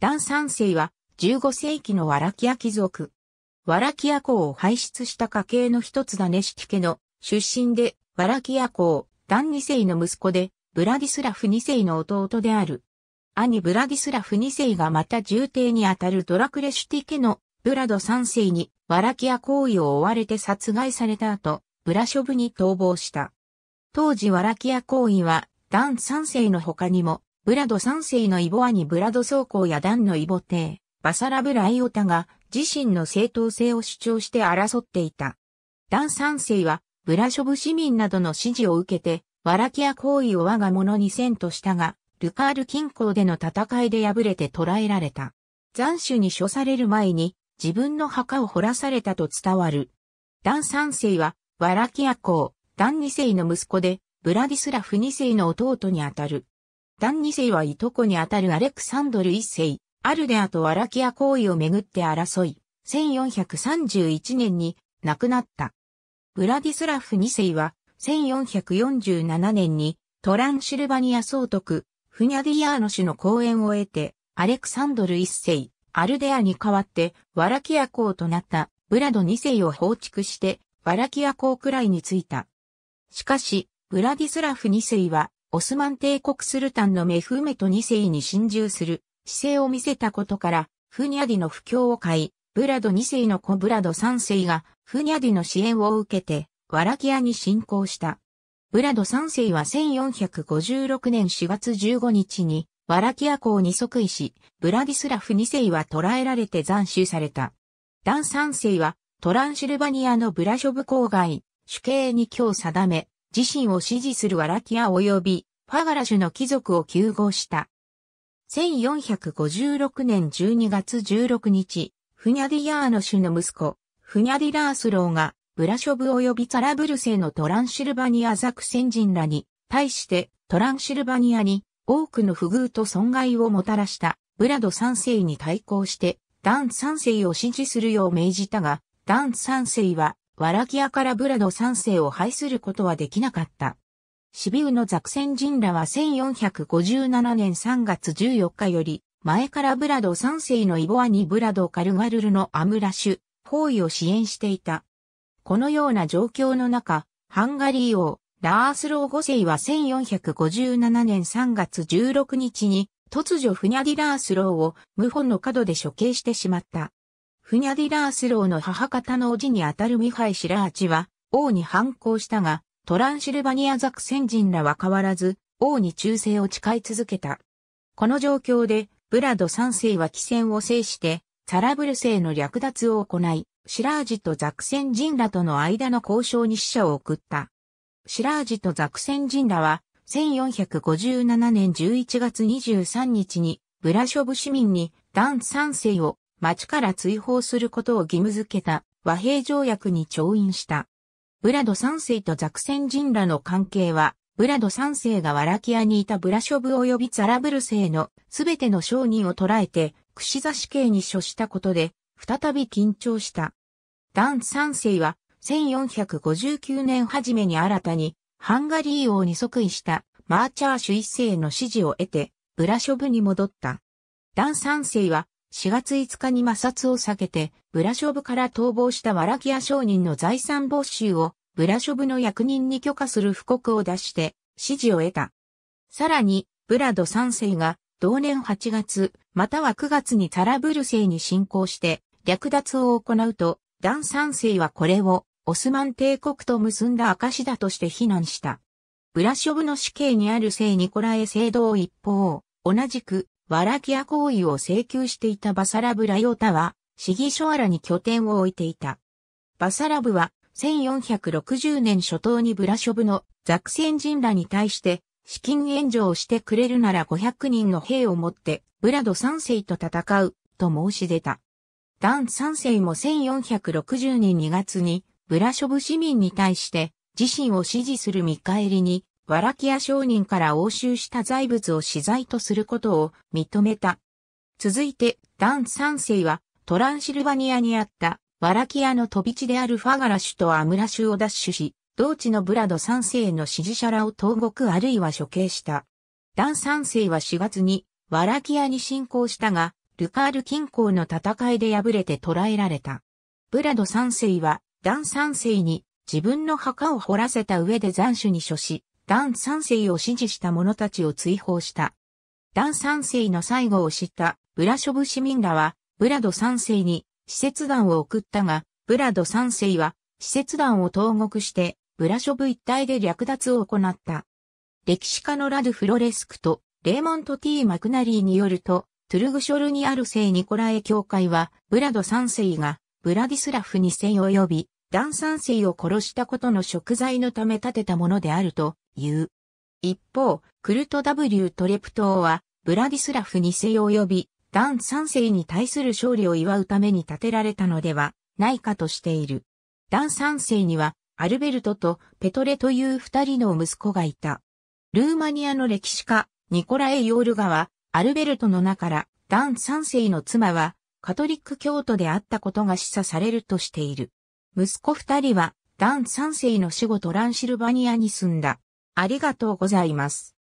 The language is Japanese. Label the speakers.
Speaker 1: ダン三世は15世紀のワラキア貴族。ワラキア公を輩出した家系の一つだネシィ家の出身で、ワラキア公、ン二世の息子で、ブラディスラフ二世の弟である。兄ブラディスラフ二世がまた重帝にあたるドラクレシュティ家のブラド三世にワラキア行為を追われて殺害された後、ブラショブに逃亡した。当時ワラキア行為は、ダン三世の他にも、ブラド3世のイボアニブラド総校やダンのイボ帝、バサラブライオタが自身の正当性を主張して争っていた。ダン3世はブラショブ市民などの支持を受けて、ワラキア行為を我が物にせんとしたが、ルカール近郊での戦いで敗れて捕らえられた。残首に処される前に自分の墓を掘らされたと伝わる。ダン3世はワラキア公、ダン2世の息子で、ブラディスラフ2世の弟にあたる。ダン2世はいとこにあたるアレクサンドル1世、アルデアとワラキア行為をめぐって争い、1431年に亡くなった。ブラディスラフ2世は、1447年にトランシルバニア総督、フニャディアーノ氏の講演を得て、アレクサンドル1世、アルデアに代わって、ワラキア公となったブラド2世を放逐して、ワラキア公くらいに着いた。しかし、ブラディスラフ2世は、オスマン帝国スルタンのメフメト2世に侵入する姿勢を見せたことから、フニャディの不況を買い、ブラド2世の子ブラド3世がフニャディの支援を受けて、ワラキアに侵攻した。ブラド3世は1456年4月15日に、ワラキア公に即位し、ブラディスラフ2世は捕らえられて斬首された。ダン3世はトランシルバニアのブラショブ郊外、主刑に今日定め、自身を支持するワラキア及びファガラシュの貴族を救合した。1456年12月16日、フニャディヤーノシの息子、フニャディラースローが、ブラショブ及びサラブルセのトランシルバニアザセン。人らに、対してトランシルバニアに多くの不遇と損害をもたらしたブラド3世に対抗して、ダン3世を支持するよう命じたが、ダン3世はワラキアからブラド三世を排することはできなかった。シビウのザクセン人らは1457年3月14日より、前からブラド三世のイボアニ・ブラド・カルガルルのアムラシュ、包囲を支援していた。このような状況の中、ハンガリー王、ラースロー5世は1457年3月16日に、突如フニャディラースローを無反の角で処刑してしまった。フニャディ・ラースローの母方の叔父にあたるミハイ・シラーチは、王に反抗したが、トランシルバニアザク先人らは変わらず、王に忠誠を誓い続けた。この状況で、ブラド3世は起戦を制して、サラブル世の略奪を行い、シラージとザクセン人らとの間の交渉に死者を送った。シラージとザクセン人らは、1457年11月23日に、ブラショブ市民に、ダン3世を町から追放することを義務付けた和平条約に調印した。ブラド三世とザクセン人らの関係は、ブラド三世がワラキアにいたブラショブ及びザラブル世のすべての商人を捕らえて、串刺し刑に処したことで、再び緊張した。ダン三世は、1459年初めに新たに、ハンガリー王に即位した、マーチャーシュ一世の支持を得て、ブラショブに戻った。ダン三世は、4月5日に摩擦を避けて、ブラショブから逃亡したワラキア商人の財産没収を、ブラショブの役人に許可する布告を出して、支持を得た。さらに、ブラド3世が、同年8月、または9月にタラブル星に侵攻して、略奪を行うと、ダン3世はこれを、オスマン帝国と結んだ証だとして非難した。ブラショブの死刑にある聖ニコラエ聖堂一方、同じくワラキア行為を請求していたバサラブ・ラヨタは、シギショアラに拠点を置いていた。バサラブは、1460年初頭にブラショブのザクセン人らに対して、資金援助をしてくれるなら500人の兵を持って、ブラド3世と戦う、と申し出た。ダン3世も1460年2月に、ブラショブ市民に対して、自身を支持する見返りに、ワラキア商人から押収した財物を資材とすることを認めた。続いて、ダン三世は、トランシルバニアにあった、ワラキアの飛び地であるファガラ州とアムラ州を奪取し、同地のブラド三世の支持者らを投獄あるいは処刑した。ダン三世は4月に、ワラキアに侵攻したが、ルカール近郊の戦いで敗れて捕らえられた。ブラド三世は、ダン三世に自分の墓を掘らせた上で斬首に処し、ダン三世を支持した者たちを追放した。ダン三世の最後を知ったブラショブ市民らは、ブラド三世に施設団を送ったが、ブラド三世は施設団を投獄して、ブラショブ一帯で略奪を行った。歴史家のラド・フロレスクとレーモント・ T・ マクナリーによると、トゥルグショルにある聖ニコラエ教会は、ブラド三世がブラディスラフ2世及びダン三世を殺したことの食材のため建てたものであると言う。一方、クルト W トレプトーは、ブラディスラフ2世及び、ダン3世に対する勝利を祝うために建てられたのではないかとしている。ダン3世には、アルベルトとペトレという二人の息子がいた。ルーマニアの歴史家、ニコラエ・ヨールガは、アルベルトの名から、ダン3世の妻は、カトリック教徒であったことが示唆されるとしている。息子二人は、ダン3世の死後トランシルバニアに住んだ。ありがとうございます。